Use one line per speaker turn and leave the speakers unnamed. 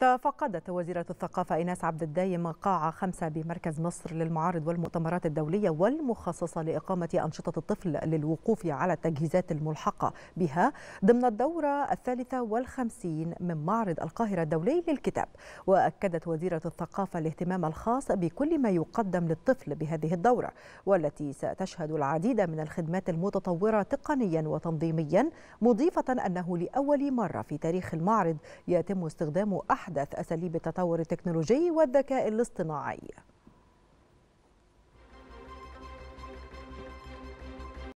تفقدت وزيرة الثقافة إيناس عبد الدايم قاعة خمسة بمركز مصر للمعارض والمؤتمرات الدولية والمخصصة لإقامة أنشطة الطفل للوقوف على التجهيزات الملحقة بها ضمن الدورة الثالثة والخمسين من معرض القاهرة الدولي للكتاب وأكدت وزيرة الثقافة الاهتمام الخاص بكل ما يقدم للطفل بهذه الدورة والتي ستشهد العديد من الخدمات المتطورة تقنيا وتنظيميا مضيفة أنه لأول مرة في تاريخ المعرض يتم استخدام أحد أحدث أساليب التطور التكنولوجي والذكاء الاصطناعي